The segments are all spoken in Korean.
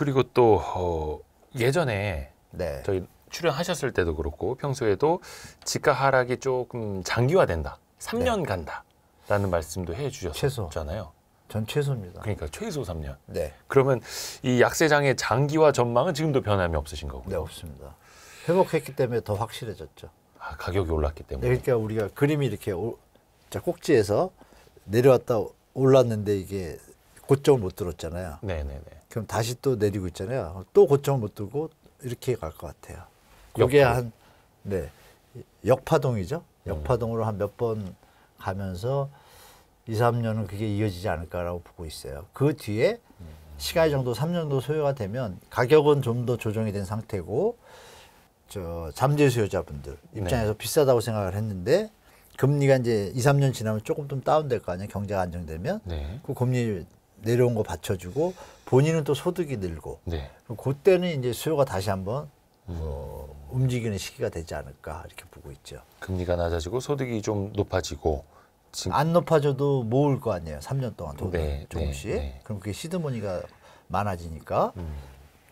그리고 또 어, 예전에 네. 저희 출연하셨을 때도 그렇고 평소에도 지가 하락이 조금 장기화된다, 3년 네. 간다라는 말씀도 해주셨잖아요. 전 최소입니다. 그러니까 최소 3년. 네. 그러면 이 약세장의 장기화 전망은 지금도 변함이 없으신 거고요. 네, 없습니다. 회복했기 때문에 더 확실해졌죠. 아, 가격이 올랐기 때문에. 네, 그러니까 우리가 그림이 이렇게 오, 자, 꼭지에서 내려왔다 올랐는데 이게 고점을 못 들었잖아요. 네네네. 그럼 다시 또 내리고 있잖아요. 또 고점을 못 들고 이렇게 갈 것 같아요. 그게 역 한, 네. 역파동이죠. 음. 역파동으로 음. 한몇 번 가면서 2, 3년은 그게 이어지지 않을까라고 보고 있어요. 그 뒤에 시간이 정도 3년도 소요가 되면 가격은 좀 더 조정이 된 상태고 저 잠재 수요자분들 입장에서 네. 비싸다고 생각을 했는데 금리가 이제 2, 3년 지나면 조금 좀 다운될 거 아니에요. 경제가 안정되면. 네. 그 금리 내려온 거 받쳐주고 본인은 또 소득이 늘고 네. 그때는 이제 수요가 다시 한번 음. 어, 움직이는 시기가 되지 않을까 이렇게 보고 있죠. 금리가 낮아지고 소득이 좀 높아지고 지금... 안 높아져도 모을 거 아니에요. 3년 동안 돈을 네, 조금씩. 네, 네, 그럼 그게 시드머니가 많아지니까 음.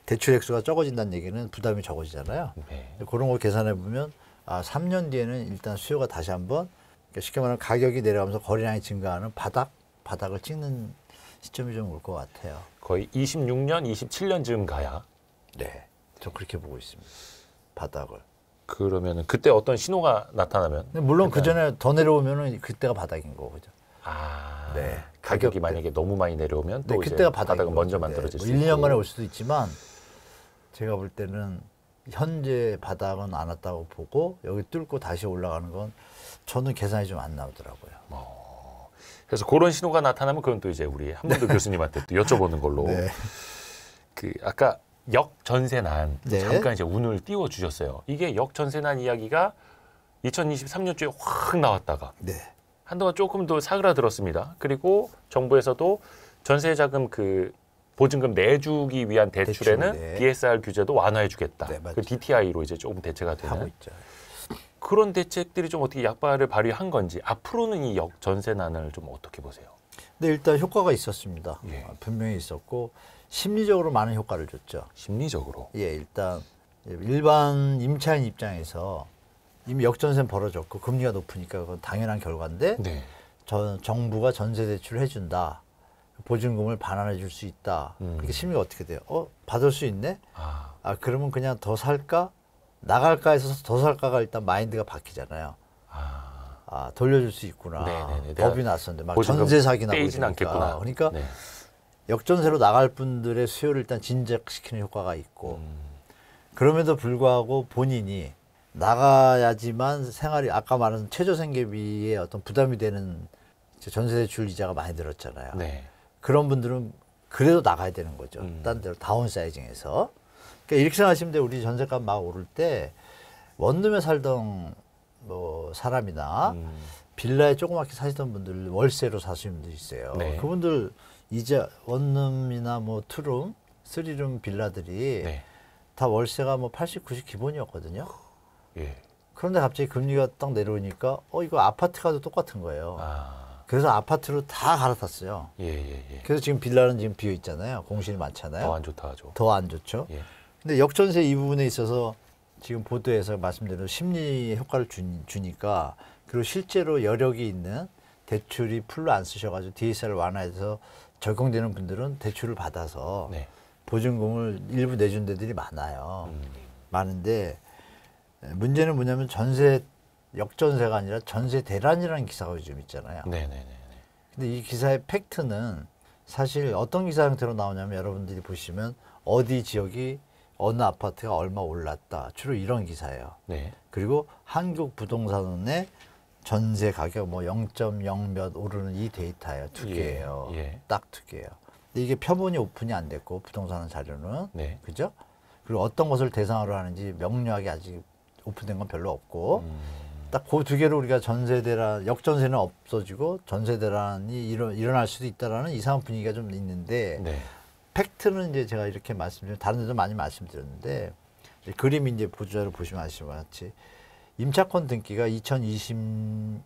대출 액수가 적어진다는 얘기는 부담이 적어지잖아요. 네. 그런 걸 계산해 보면 아 3년 뒤에는 일단 수요가 다시 한번 그러니까 쉽게 말하면 가격이 내려가면서 거래량이 증가하는 바닥 바닥을 찍는 시점이 좀 올 것 같아요. 거의 26년, 27년쯤 가야. 네, 저 그렇게 보고 있습니다. 바닥을. 그러면은 그때 어떤 신호가 나타나면? 물론 그 전에 더 내려오면은 그때가 바닥인 거죠. 아, 네. 가격이 가격대. 만약에 너무 많이 내려오면 또 네, 그때가 바닥 은 먼저 만들어질 네. 수 1, 뭐 년만에올 수도 있지만 제가 볼 때는 현재 바닥은 안 왔다고 보고 여기 뚫고 다시 올라가는 건 저는 계산이 좀 안 나오더라고요. 어. 그래서 그런 신호가 나타나면 그건 또 이제 우리 한번도 네. 교수님한테 또 여쭤보는 걸로. 네. 그 아까 역전세난 네. 잠깐 이제 운을 띄워 주셨어요. 이게 역전세난 이야기가 2023년도에 확 나왔다가 네. 한동안 조금 더 사그라들었습니다. 그리고 정부에서도 전세자금 그 보증금 내주기 위한 대출에는 대출, 네. DSR 규제도 완화해주겠다. 네, 그 DTI로 이제 조금 대체가 되는. 하고 있죠. 그런 대책들이 좀 어떻게 약발을 발휘한 건지 앞으로는 이 역 전세난을 좀 어떻게 보세요? 네, 일단 효과가 있었습니다. 예. 아, 분명히 있었고 심리적으로 많은 효과를 줬죠. 심리적으로? 예, 일단 일반 임차인 입장에서 이미 역전세 벌어졌고 금리가 높으니까 그건 당연한 결과인데 네. 전, 정부가 전세 대출을 해준다. 보증금을 반환해 줄 수 있다. 음. 그게 심리가 어떻게 돼요? 어, 받을 수 있네? 아, 아 그러면 그냥 더 살까? 나갈까 해서 더 살까가 일단 마인드가 바뀌잖아요. 아, 아 돌려줄 수 있구나. 네네네. 겁이 났었는데 막 전세 사기 나고 뭐 이러니까. 그러니까 네. 역전세로 나갈 분들의 수요를 일단 진작시키는 효과가 있고 음. 그럼에도 불구하고 본인이 나가야지만 생활이 아까 말한 최저 생계비에 어떤 부담이 되는 전세 대출 이자가 많이 늘었잖아요 네. 그런 분들은 그래도 나가야 되는 거죠. 음. 딴 데로 다운사이징해서. 그러니까 이렇게 생각하시면 돼요. 우리 전세값 막 오를 때 원룸에 살던 뭐 사람이나 음. 빌라에 조그맣게 사시던 분들 월세로 사시는 분들 있어요. 네. 그분들 이제 원룸이나 뭐 투룸, 쓰리룸 빌라들이 네. 다 월세가 뭐 80, 90 기본이었거든요. 예. 그런데 갑자기 금리가 딱 내려오니까 어 이거 아파트 가도 똑같은 거예요. 아. 그래서 아파트로 다 갈아탔어요. 예, 예, 예. 그래서 지금 빌라는 지금 비어 있잖아요. 공실이 많잖아요. 더 안 좋다 하죠. 더 안 좋죠. 예. 근데 역전세 이 부분에 있어서 지금 보도에서 말씀드린 심리 효과를 주, 주니까 그리고 실제로 여력이 있는 대출이 풀로 안 쓰셔가지고 DSR 완화해서 적용되는 분들은 대출을 받아서 네. 보증금을 일부 내준 데들이 많아요. 음. 많은데 문제는 뭐냐면 전세 역전세가 아니라 전세 대란이라는 기사가 요즘 있잖아요. 네네네. 네, 네, 네. 근데 이 기사의 팩트는 사실 어떤 기사 형태로 나오냐면 여러분들이 보시면 어디 지역이 어느 아파트가 얼마 올랐다. 주로 이런 기사예요. 네. 그리고 한국 부동산의 전세 가격 뭐 0.0 몇 오르는 이 데이터예요. 두 예, 개예요. 예, 예. 딱두 개예요. 근데 이게 표본이 오픈이 안 됐고 부동산 자료는 네. 그죠? 그리고 어떤 것을 대상으로 하는지 명료하게 아직 오픈된 건 별로 없고 음. 딱그 두 개로 우리가 전세 대란 역전세는 없어지고 전세 대란이 일어, 일어날 수도 있다라는 이상한 분위기가 좀 있는데 네. 팩트는 이제 제가 이렇게 말씀드린 다른 데도 많이 말씀드렸는데 이제 그림 이제 보조자를 보시면 아시는 것 같이 임차권 등기가 2022년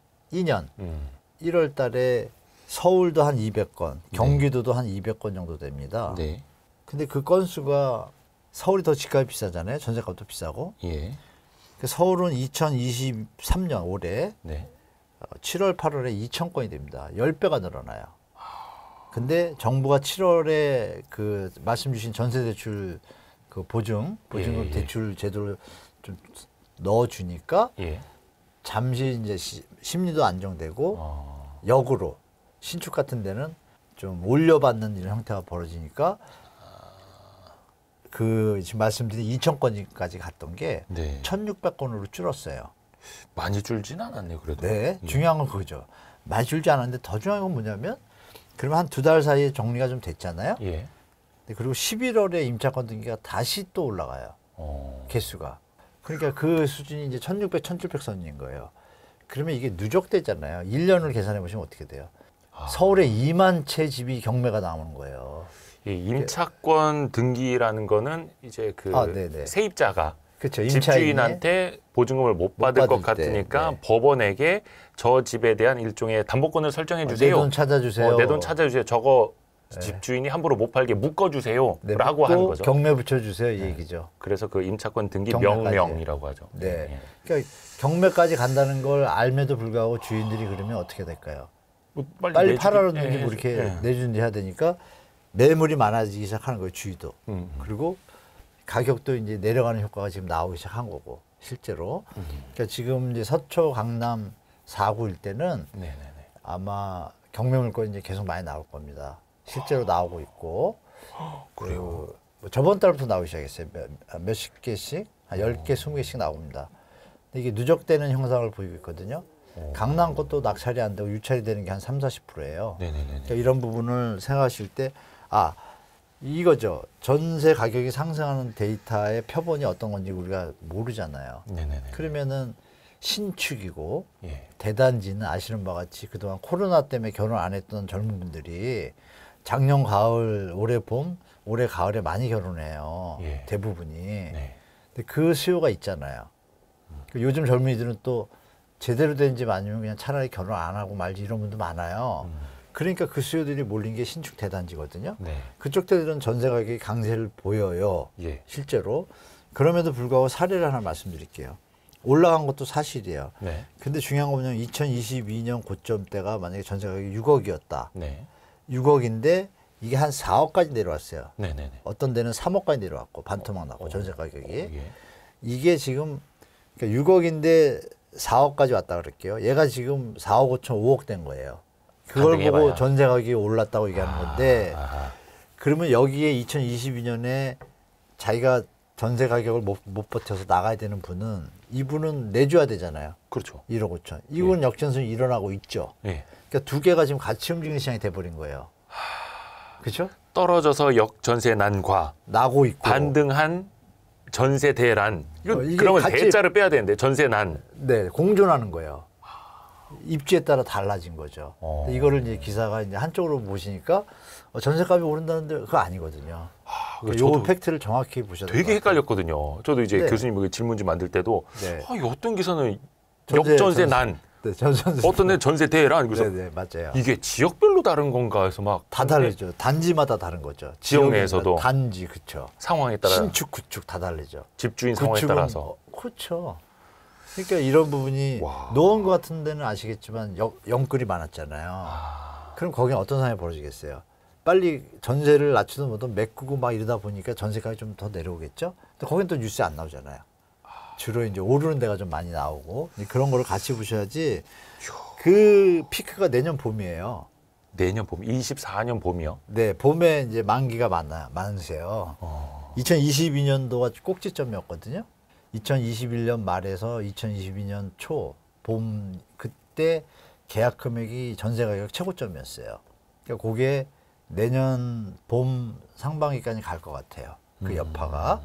음. 1월 달에 서울도 한 200건, 경기도도 네. 한 200건 정도 됩니다. 네. 근데 그 건수가 서울이 더 집값이 비싸잖아요. 전세값도 비싸고. 예. 그 서울은 2023년 올해 네. 7월, 8월에 2 0 0 0 건이 됩니다. 10배가 늘어나요. 근데 정부가 7월에 그 말씀 주신 전세 대출 그 보증 보증금 예, 예. 대출 제도를 좀 넣어 주니까 예. 잠시 이제 시, 심리도 안정되고 어. 역으로 신축 같은 데는 좀 올려받는 이런 형태가 벌어지니까 아, 그 지금 말씀드린 2천 건까지 갔던 게 네. 1,600건으로 줄었어요. 많이 줄진 않았네요, 그래도. 네, 예. 중요한 건 그거죠. 많이 줄지 않았는데 더 중요한 건 뭐냐면 그러면 한 두 달 사이에 정리가 좀 됐잖아요. 예. 그리고 11월에 임차권 등기가 다시 또 올라가요. 어. 개수가. 그러니까 그 수준이 이제 1600, 1700 선인 거예요. 그러면 이게 누적되잖아요. 1년을 계산해 보시면 어떻게 돼요? 아. 서울에 2만 채 집이 경매가 나오는 거예요. 예, 임차권 등기라는 거는 이제 그 아, 세입자가 그쵸, 집주인한테 보증금을 못 받을 못것 같으니까 네. 법원에게 저 집에 대한 일종의 담보권을 설정해 어, 주세요. 어, 내돈 찾아주세요. 어, 내돈 찾아주세요. 저거 네. 집주인이 함부로 못 팔게 묶어주세요. 네, 라고 하는 거죠. 경매 붙여주세요. 이 네. 얘기죠. 그래서 그 임차권 등기 명령이라고 하죠. 네. 네. 그러니까 경매까지 간다는 걸 알매도 불구하고 주인들이 그러면 어떻게 될까요? 뭐 빨리, 빨리 팔아라든지 뭐 예, 이렇게 예. 내준지 해야 되니까 매물이 많아지기 시작하는 거예요. 주위도. 음, 음. 그리고 가격도 이제 내려가는 효과가 지금 나오기 시작한 거고 실제로. 음. 그러니까 지금 이제 서초, 강남 사고일 때는 네네네. 아마 경매물건 이제 계속 많이 나올 겁니다. 실제로 나오고 있고 그리고뭐 저번 달부터 나오기 시작했어요. 몇, 몇십 개씩 한열 개, 스무 개씩 나옵니다. 근데 이게 누적되는 형상을 보이고 있거든요. 강남 것도 낙찰이 안 되고 유찰이 되는 게 한삼 사십 프로예요 그러니까 이런 부분을 생각하실 때 아, 이거죠. 전세 가격이 상승하는 데이터의 표본이 어떤 건지 우리가 모르잖아요. 네네네. 그러면은 신축이고 예. 대단지는 아시는 바와 같이 그동안 코로나 때문에 결혼 안 했던 젊은 분들이 작년 가을, 올해 봄, 올해 가을에 많이 결혼해요. 예. 대부분이. 네. 근데 그 수요가 있잖아요. 음. 요즘 젊은이들은 또 제대로 된 집 아니면 그냥 차라리 결혼 안 하고 말지 이런 분도 많아요. 음. 그러니까 그 수요들이 몰린 게 신축 대단지거든요. 네. 그쪽 들은 전세 가격이 강세를 보여요. 예. 실제로. 그럼에도 불구하고 사례를 하나 말씀드릴게요. 올라간 것도 사실이에요. 네. 근데 중요한 건 뭐냐면 2022년 고점 때가 만약에 전세 가격이 6억이었다. 네. 6억인데 이게 한 4억까지 내려왔어요. 네네네. 네, 네. 어떤 데는 3억까지 내려왔고 반토막 나고 어, 전세 가격이. 어, 예. 이게 지금 그러니까 6억인데 4억까지 왔다 그럴게요. 얘가 지금 4억 5천 5억 된 거예요. 그걸 보고 해봐야. 전세 가격이 올랐다고 얘기하는 아, 건데 아. 그러면 여기에 2022년에 자기가 전세 가격을 못, 못 버텨서 나가야 되는 분은 이분은 내줘야 되잖아요. 그렇죠. 1억 5천. 이건 예. 역전선이 일어나고 있죠. 예. 그러니까 두 개가 지금 같이 움직이는 시장이 돼버린 거예요. 하... 그렇죠? 떨어져서 역전세 난과 나고 있고 반등한 전세 대란. 이건 어, 그러면 같이... 대자를 빼야 되는데 전세 난. 네, 공존하는 거예요. 입지에 따라 달라진 거죠. 어. 이거를 이제 기사가 이제 한쪽으로 보시니까 어, 전세값이 오른다는데 그거 아니거든요. 하, 아, 그러니까 요 팩트를 정확히 보셔야 되게 헷갈렸거든요. 저도 이제 네. 교수님 질문좀 만들 때도 네. 아, 어떤 기사는 전세, 역전세 난 네, 전세, 어떤 데 전세 대란 그래서 네, 맞아요. 이게 지역별로 다른 건가 해서 막다 다르죠. 단지마다 다른 거죠. 지역 내에서도 단지 그렇죠. 상황에 따라 신축 구축 다 다르죠. 집주인 상황에 따라서 어, 그렇죠. 그러니까 이런 부분이 와. 노원 같은 데는 아시겠지만 역, 영끌이 많았잖아요. 아. 그럼 거기 어떤 상황이 벌어지겠어요? 빨리 전세를 낮추든 뭐든 메꾸고 막 이러다 보니까 전세가좀 더 내려오겠죠. 근데 거긴 또 뉴스에 안 나오잖아요. 주로 이제 오르는 데가 좀 많이 나오고 그런 거를 같이 보셔야지 그 피크가 내년 봄이에요. 내년 봄, 24년 봄이요? 네, 봄에 이제 만기가 많아, 요 많으세요. 어. 2022년도가 꼭지점이었거든요. 2021년 말에서 2022년 초 봄 그때 계약 금액이 전세 가격 최고점이었어요. 그러니까 그게 내년 봄 상반기까지 갈 것 같아요. 그 음. 여파가.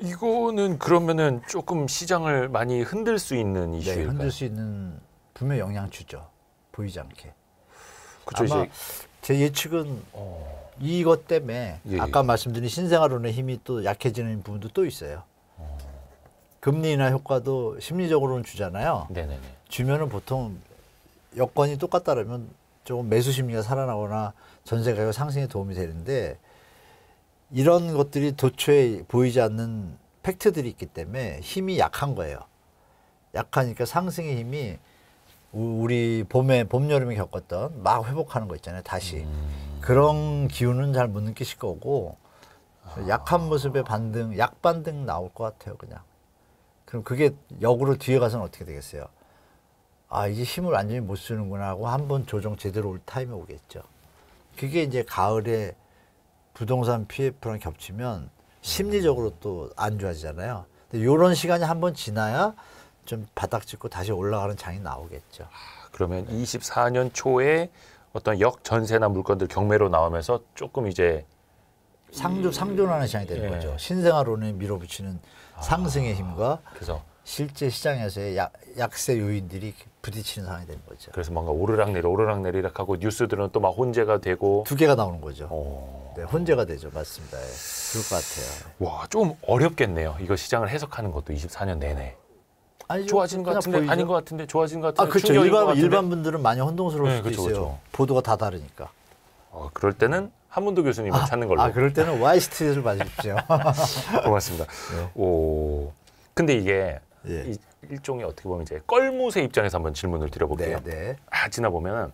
이거는 그러면은 조금 시장을 많이 흔들 수 있는 네, 이슈일까요? 네, 흔들 수 있는 분명 영향 주죠. 보이지 않게. 그쵸, 아마 이제... 제 예측은 어... 이것 때문에 예, 아까 예. 말씀드린 신생아론의 힘이 또 약해지는 부분도 또 있어요. 금리 나 효과도 심리적으로는 주잖아요. 네네 주면은 보통 여건이 똑같다라면 조금 매수 심리가 살아나거나 전세 가격 상승에 도움이 되는데 이런 것들이 도처에 보이지 않는 팩트들이 있기 때문에 힘이 약한 거예요. 약하니까 상승의 힘이 우리 봄에 봄 여름에 겪었던 막 회복하는 거 있잖아요. 다시 음. 그런 기운은 잘 못 느끼실 거고 아. 약한 모습의 반등, 약반등 나올 것 같아요, 그냥. 그럼 그게 역으로 뒤에 가서는 어떻게 되겠어요? 아, 이제 힘을 완전히 못 쓰는구나 하고 한 번 조정 제대로 올 타임이 오겠죠. 그게 이제 가을에 부동산 PF랑 겹치면 심리적으로 또 안 좋아지잖아요. 근데 요런 시간이 한 번 지나야 좀 바닥 찍고 다시 올라가는 장이 나오겠죠. 아, 그러면 네. 24년 초에 어떤 역전세나 물건들 경매로 나오면서 조금 이제 상조 음. 상존하는 시장이 되는 예. 거죠. 신생아론에 밀어붙이는 아, 상승의 힘과 그래서 실제 시장에서의 약, 약세 요인들이 부딪히는 상황이 되는 거죠. 그래서 뭔가 오르락내리 오르락내리락하고 뉴스들은 또 막 혼재가 되고 두 개가 나오는 거죠. 오. 어. 네, 혼재가 되죠. 맞습니다. 예. 그럴 것 같아요. 와, 좀 어렵겠네요. 이거 시장을 해석하는 것도 24년 내내. 아니 좋아진 것 같은데 보이죠? 아닌 것 같은데 좋아진 것 같은데 아, 그렇죠. 일반, 일반 분들은 많이 혼동스러울 네, 수도 그렇죠, 있어요. 그렇죠. 보도가 다 다르니까. 어, 그럴 때는 한문도 교수님을 아, 찾는 걸로. 아, 그럴 때는 와이스트를 맞으십시오. 고맙습니다. 네. 오. 근데 이게 예. 이, 일종의 어떻게 보면 이제 껄무새 입장에서 한번 질문을 드려볼게요. 네, 네. 아, 지나 보면은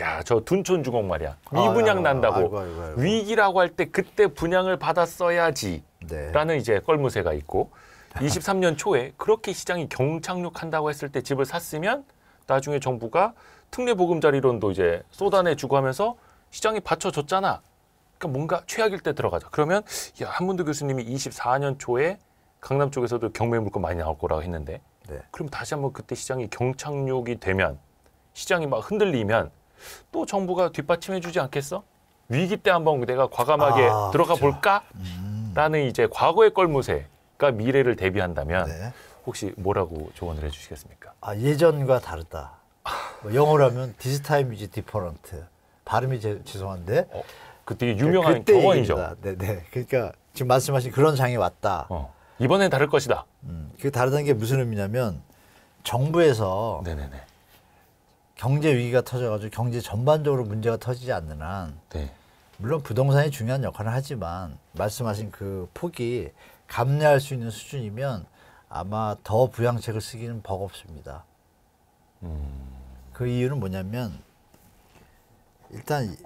야, 저 둔촌 주걱 말이야. 아, 미분양 아, 난다고. 아이고, 아이고, 아이고. 위기라고 할 때 그때 분양을 받았어야지. 네. 라는 이제 껄무새가 있고 23년 초에 그렇게 시장이 경착륙한다고 했을 때 집을 샀으면 나중에 정부가 특례 보금자리론도 이제 쏟아내주고 하면서 시장이 받쳐줬잖아. 그러니까 뭔가 최악일 때 들어가자. 그러면 야 한문도 교수님이 24년 초에 강남 쪽에서도 경매 물건 많이 나올 거라고 했는데 네. 그럼 다시 한번 그때 시장이 경착륙이 되면 시장이 막 흔들리면 또 정부가 뒷받침해주지 않겠어? 위기 때 한번 내가 과감하게 아, 들어가 그렇 볼까? 음. 라는 이제 과거의 껄무새가 미래를 대비한다면 네. 혹시 뭐라고 조언을 해주시겠습니까? 아 예전과 다르다. 뭐 영어라면 디지타임 이즈 디퍼런트. 발음이 제, 죄송한데 어, 그때 네, 유명한 그때 경원이죠. 네네. 그러니까 지금 말씀하신 그런 장이 왔다. 어, 이번엔 다를 것이다. 음, 그 다르다는 게 무슨 의미냐면 정부에서 네네네. 경제 위기가 터져가지고 경제 전반적으로 문제가 터지지 않는 한 네. 물론 부동산이 중요한 역할을 하지만 말씀하신 그 폭이 감내할 수 있는 수준이면 아마 더 부양책을 쓰기는 버겁습니다. 음. 그 이유는 뭐냐면 일단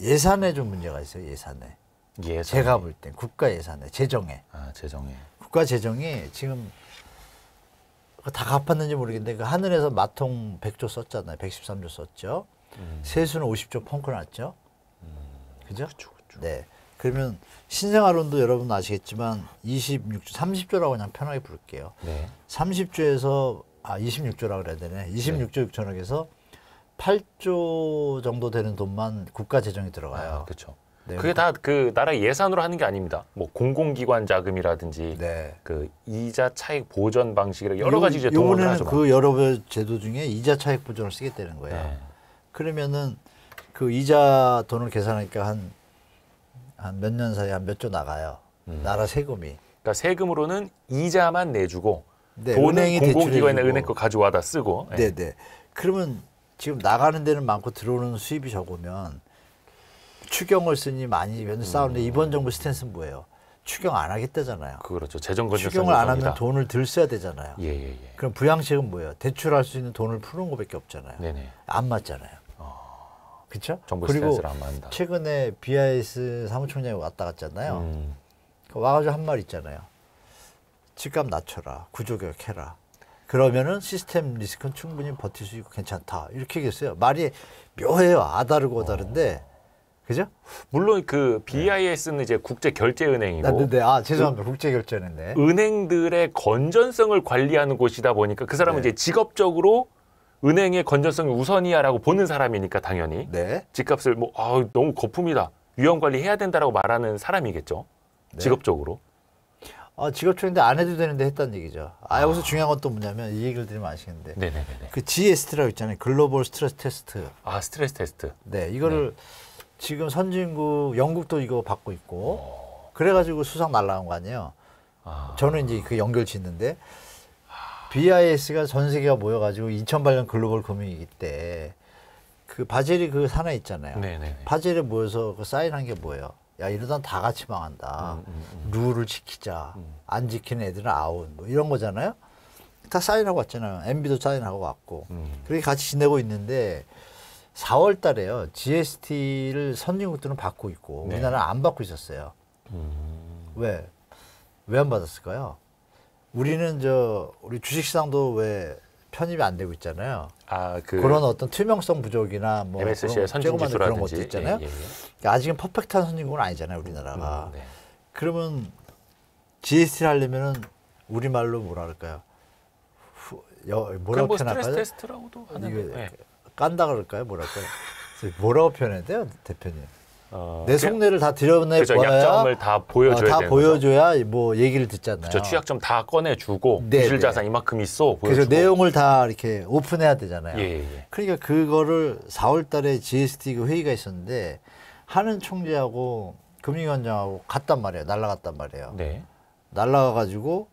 예산에 좀 문제가 있어요. 예산에. 예산에. 제가 볼 땐 국가 예산에 재정에. 아 재정에. 국가 재정이 지금 다 갚았는지 모르겠는데 그 하늘에서 마통 100조 썼잖아요. 113조 썼죠. 음. 세수는 50조 펑크 났죠. 음. 그죠? 그쵸, 그쵸. 네. 그러면 신생아론도 여러분 아시겠지만 26조, 30조라고 그냥 편하게 부를게요. 네. 30조에서 아 26조라고 그래야 되네. 26조 네. 6천억에서 8조 정도 되는 돈만 국가 재정에 들어가요. 아, 그렇죠. 네. 그게 다 그 나라 예산으로 하는 게 아닙니다. 뭐 공공기관 자금이라든지 네. 그 이자 차익 보전 방식이라 여러 요, 가지 이제 돈을 하죠. 뭐. 그 여러 제도 중에 이자 차익 보전을 쓰겠다는 거예요. 네. 그러면은 그 이자 돈을 계산하니까 한 한 몇 년 사이에 한몇조 나가요. 음. 나라 세금이. 그러니까 세금으로는 이자만 내주고 네, 돈은 공공기관이나 은행 거 가져와다 쓰고. 예. 네, 네. 그러면 지금 나가는 데는 많고 들어오는 수입이 적으면 추경을 쓰니 많이 맨 음. 싸우는데 음. 이번 정부 스탠스는 뭐예요? 추경 안 하겠다잖아요. 그렇죠. 재정 건전 추경을 안 하면 돈을 들 써야 되잖아요. 예, 예, 예. 그럼 부양책은 뭐예요? 대출할 수 있는 돈을 푸는 거밖에 없잖아요. 네네. 안 맞잖아요. 어... 그렇죠? 정부 그리고 안 맞는다. 최근에 BIS 사무총장이 왔다 갔잖아요. 음. 그 와가지고 한 말 있잖아요. 집값 낮춰라, 구조개혁해라. 그러면은 시스템 리스크는 충분히 버틸 수 있고 괜찮다. 이렇게 얘기했어요. 말이 묘해요. 아다르고 다른데. 그죠? 물론 그 BIS는 네. 이제 국제 결제 은행이고. 네, 아 죄송합니다. 국제 결제는데. 은행들의 건전성을 관리하는 곳이다 보니까 그 사람은 네. 이제 직업적으로 은행의 건전성이 우선이야라고 보는 사람이니까 당연히 네. 집값을 뭐 아, 너무 거품이다 위험 관리해야 된다라고 말하는 사람이겠죠. 네. 직업적으로. 어, 직업초인데 안 해도 되는데 했다 얘기죠. 아, 여기서 아. 중요한 건 또 뭐냐면 이 얘기를 들으면 아시겠는데. 네네네. 그 GST라고 있잖아요. 글로벌 스트레스 테스트. 아, 스트레스 테스트. 네, 이거를 네. 지금 선진국 영국도 이거 받고 있고 오. 어. 그래가지고 수상 날라온 거 아니에요. 아. 저는 이제 그 연결 짓는데 아. BIS가 전 세계가 모여가지고 2008년 글로벌 금융위기 때 그 바젤이 그산에 있잖아요. 네네 바젤에 모여서 그 사인한 게 뭐예요? 야 이러다 다 같이 망한다. 음, 음, 음. 룰을 지키자. 안 지키는 애들은 아웃. 뭐 이런 거잖아요. 다 사인하고 왔잖아요. MB도 사인하고 왔고. 그렇게 같이 지내고 있는데 4월 달에요. GST를 선진국들은 받고 있고 네. 우리나라는 안 받고 있었어요. 음. 왜? 왜 안 받았을까요? 우리는 저 우리 주식시장도 왜 편입이 안 되고 있잖아요. 아, 그 그런 어떤 투명성 부족이나 뭐 MSC의 선진 그런 것도 있잖아요. 예, 예, 예. 그러니까 아직은 퍼펙트한 선진국은 아니잖아요, 우리나라가. 음, 네. 그러면 GST를 하려면은 우리말로 뭐라 그럴까요? 여, 뭐라고 뭐 표현할까요? 스트레스 테스트라고도 하는 네. 예. 깐다 그럴까요? 뭐랄까요? 뭐라고 표현해야 돼요, 대표님? 어, 내 속내를 다 드러내 그쵸, 봐야 약점을 다 어, 보여줘야 어, 다 보여줘야 거죠. 뭐 얘기를 듣잖아요. 그쵸, 취약점 다 꺼내주고 네, 기 네. 자산 이만큼 있어 보여주고. 그래서 내용을 다 이렇게 오픈해야 되잖아요. 예, 예, 예. 그러니까 그거를 4월달에 GST 그 회의가 있었는데 하는 총재하고 금융위원장하고 갔단 말이에요. 날라갔단 말이에요. 네. 날라가가지고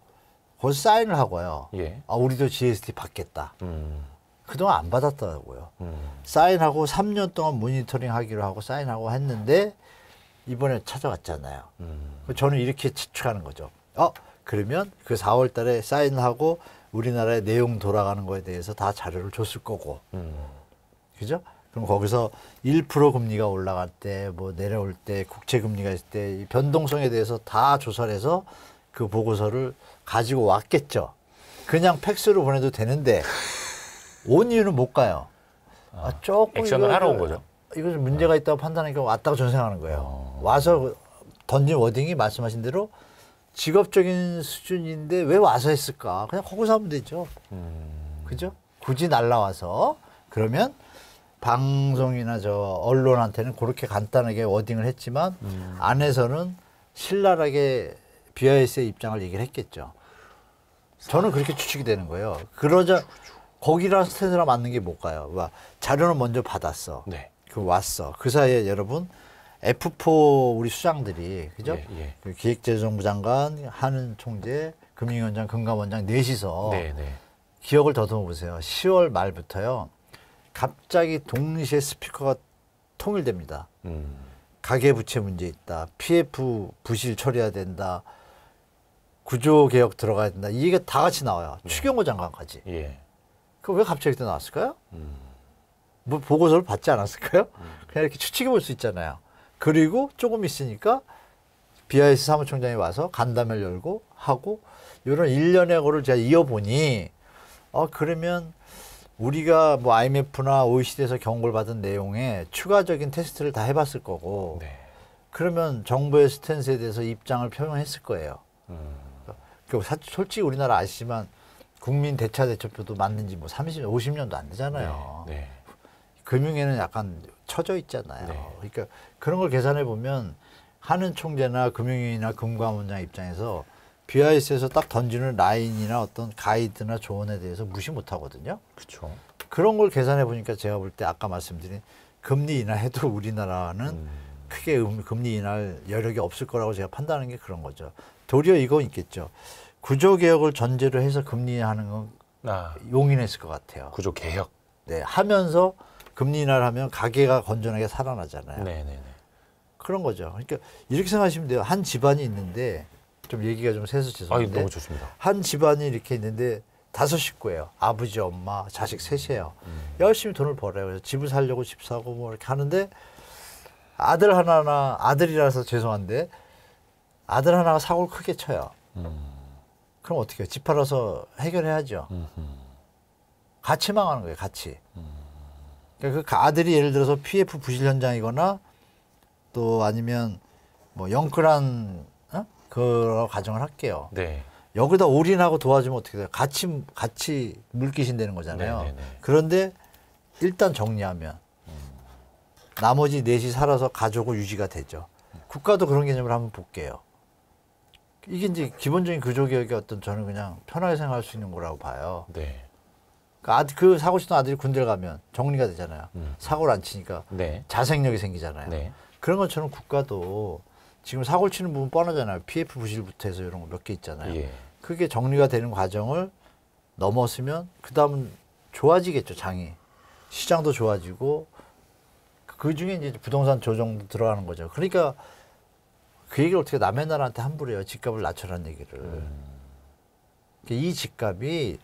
곧 사인을 하고요. 예. 아 우리도 GST 받겠다. 음. 그동안 안 받았다고요. 음. 사인하고 3년 동안 모니터링 하기로 하고 사인하고 했는데 이번에 찾아왔잖아요. 음. 저는 이렇게 추측하는 거죠. 어, 그러면 그 4월 달에 사인하고 우리나라의 내용 돌아가는 거에 대해서 다 자료를 줬을 거고. 음. 그죠? 그럼 거기서 1% 금리가 올라갈 때, 뭐 내려올 때, 국채 금리가 있을 때, 이 변동성에 대해서 다 조사를 해서 그 보고서를 가지고 왔겠죠. 그냥 팩스로 보내도 되는데 온 이유는 못 가요. 아, 아 조금 액션을 이거, 하러 온 거죠. 이것이 문제가 아. 있다고 판단하니까 왔다고 전생하는 거예요. 어. 와서 던진 워딩이 말씀하신 대로 직업적인 수준인데 왜 와서 했을까? 그냥 거기서 하면 되죠. 음. 그죠? 굳이 날라와서 그러면 방송이나 저 언론한테는 그렇게 간단하게 워딩을 했지만 음. 안에서는 신랄하게 비하이스의 입장을 얘기를 했겠죠. 저는 그렇게 추측이 되는 거예요. 그러자 거기랑 스탠드랑 맞는 게 뭘까요? 자료는 먼저 받았어. 네. 그 왔어. 그 사이에 여러분 F4 우리 수장들이 그죠? 예, 예. 그 기획재정부 장관, 한은 총재, 금융위원장, 금감원장 넷이서 네, 네. 기억을 더듬어 보세요. 10월 말부터요. 갑자기 동시에 스피커가 통일됩니다. 음. 가계부채 문제 있다. PF 부실 처리해야 된다. 구조개혁 들어가야 된다. 이 얘기가 다 같이 나와요. 네. 추경호 장관까지. 예. 그왜 갑자기 또 나왔을까요? 음. 뭐 보고서를 받지 않았을까요? 음. 그냥 이렇게 추측해 볼 수 있잖아요. 그리고 조금 있으니까 BIS 사무총장이 와서 간담회를 열고 하고 이런 일련의 거를 제가 이어보니 어 그러면 우리가 뭐 IMF나 OECD에서 경고를 받은 내용에 추가적인 테스트를 다 해봤을 거고 네. 그러면 정부의 스탠스에 대해서 입장을 표명했을 거예요. 음. 그러니까 그 솔직히 우리나라 아시지만 국민 대차 대처표도 맞는지 뭐 30, 50년도 안 되잖아요. 네, 네. 금융에는 약간 처져 있잖아요. 네. 그러니까 그런 걸 계산해 보면 하는 총재나 금융위나 금감원장 입장에서 BIS에서 딱 던지는 라인이나 어떤 가이드나 조언에 대해서 무시 못 하거든요. 그렇죠. 그런 걸 계산해 보니까 제가 볼 때 아까 말씀드린 금리 인하해도 우리나라는 음. 크게 음, 금리 인하 여력이 없을 거라고 제가 판단하는 게 그런 거죠. 도리어 이거 있겠죠. 구조 개혁을 전제로 해서 금리 하는 건 아. 용인했을 것 같아요. 구조 개혁. 네, 하면서 금리 인하를 하면 가계가 건전하게 살아나잖아요. 네네네. 네, 네. 그런 거죠. 그러니까 이렇게 생각하시면 돼요. 한 집안이 있는데 좀 얘기가 좀 세서 죄송한데. 아, 너무 좋습니다. 한 집안이 이렇게 있는데 다섯 식구예요. 아버지, 엄마, 자식 셋이에요. 음. 열심히 돈을 벌어요. 그래서 집을 살려고 집 사고 뭐 이렇게 하는데 아들 하나나 아들이라서 죄송한데 아들 하나가 사고를 크게 쳐요. 음. 그럼 어떻게 해요? 집 팔아서 해결해야죠. 같이 망하는 거예요, 같이. 음. 그러니까 그 아들이 예를 들어서 PF 부실 현장이거나 또 아니면 뭐 영끌한 어? 그런 가정을 할게요. 네. 여기다 올인하고 도와주면 어떻게 돼요? 같이 같이 물귀신 되는 거잖아요. 네네네. 네, 네. 그런데 일단 정리하면 음. 나머지 넷이 살아서 가족을 유지가 되죠. 음. 국가도 그런 개념을 한번 볼게요. 이게 이제 기본적인 구조개혁의 어떤 저는 그냥 편하게 생각할 수 있는 거라고 봐요. 네. 그러니까 그 사고 싶던 아들이 군대를 가면 정리가 되잖아요. 음. 사고를 안 치니까 네. 자생력이 생기잖아요. 네. 그런 것처럼 국가도 지금 사고 치는 부분 뻔하잖아요. PF 부실부터 해서 이런 거 몇 개 있잖아요. 예. 그게 정리가 되는 과정을 넘었으면 그 다음은 좋아지겠죠 장이 시장도 좋아지고 그 중에 이제 부동산 조정도 들어가는 거죠. 그러니까 그 얘기를 어떻게 남의 나라한테 함부로 해요. 집값을 낮춰라는 얘기를. 음. 이 집값이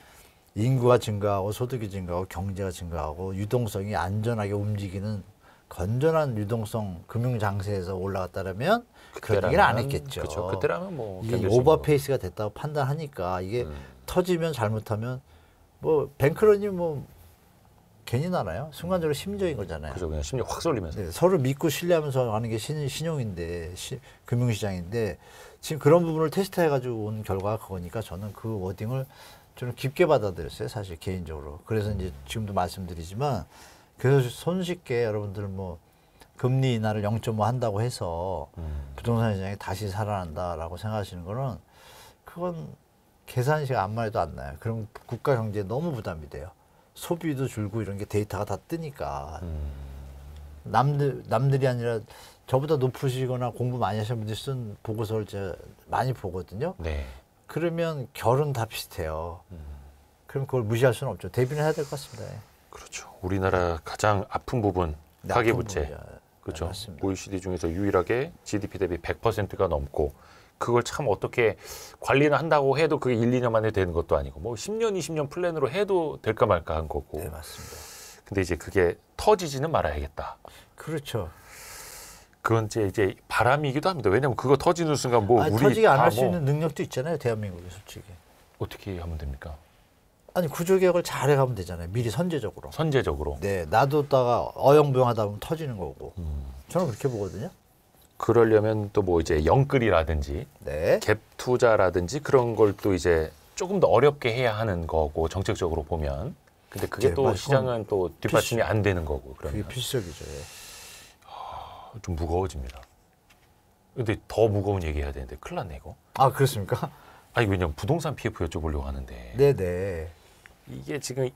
인구가 증가하고 소득이 증가하고 경제가 증가하고 유동성이 안전하게 움직이는 건전한 유동성 금융 장세에서 올라갔다면 라 그런 얘기를 안 했겠죠. 그쵸, 그때라면 뭐 이게 오버페이스가 됐다고 판단하니까 이게 음. 터지면 잘못하면 뭐 뱅크런이 뭐 괜히 나나요? 순간적으로 심리적인 거잖아요. 그죠. 그냥 심리 확 쏠리면서. 네, 서로 믿고 신뢰하면서 하는 게 신, 신용인데, 시, 금융시장인데, 지금 그런 부분을 테스트해가지고 온 결과가 그거니까 저는 그 워딩을 좀 깊게 받아들였어요. 사실 개인적으로. 그래서 이제 지금도 말씀드리지만, 그래서 손쉽게 여러분들 뭐, 금리 인하를 0.5 한다고 해서 음. 부동산 시장이 다시 살아난다라고 생각하시는 거는 그건 계산식 안말도안 나요. 그럼 국가 경제에 너무 부담이 돼요. 소비도 줄고 이런 게 데이터가 다 뜨니까 음. 남들 남들이 아니라 저보다 높으시거나 공부 많이 하신 분들이 쓴 보고서를 제가 많이 보거든요. 네. 그러면 결은 다 비슷해요. 음. 그럼 그걸 무시할 수는 없죠. 대비는 해야 될 것 같습니다. 예. 그렇죠. 우리나라 가장 아픈 부분 가계부채. 네, 그렇죠. 네, OECD 중에서 유일하게 GDP 대비 100%가 넘고 그걸 참 어떻게 관리를 한다고 해도 그게 1, 2년 만에 되는 것도 아니고 뭐 10년, 20년 플랜으로 해도 될까 말까 한 거고. 네, 맞습니다. 근데 이제 그게 터지지는 말아야겠다. 그렇죠. 그건 이제, 이제 바람이기도 합니다. 왜냐하면 그거 터지는 순간 뭐 아니, 우리 터지게 안할수 뭐 있는 능력도 있잖아요, 대한민국에 솔직히. 어떻게 하면 됩니까? 아니 구조 개혁을 잘해 가면 되잖아요. 미리 선제적으로. 선제적으로. 네, 놔뒀다가 어영부영하다 보면 터지는 거고. 음. 저는 그렇게 보거든요. 그러려면 또 뭐 이제 영끌이라든지 네. 갭 투자라든지 그런 걸 또 이제 조금 더 어렵게 해야 하는 거고 정책적으로 보면 근데 그게 네, 또 시장은 또 뒷받침이 필수. 안 되는 거고 그러면 그게 필수적이죠. 예. 하, 아, 좀 무거워집니다. 근데 더 무거운 얘기 해야 되는데 큰일 났네 이거. 아 그렇습니까? 아니 왜냐면 부동산 PF 여쭤보려고 하는데. 네네. 이게 지금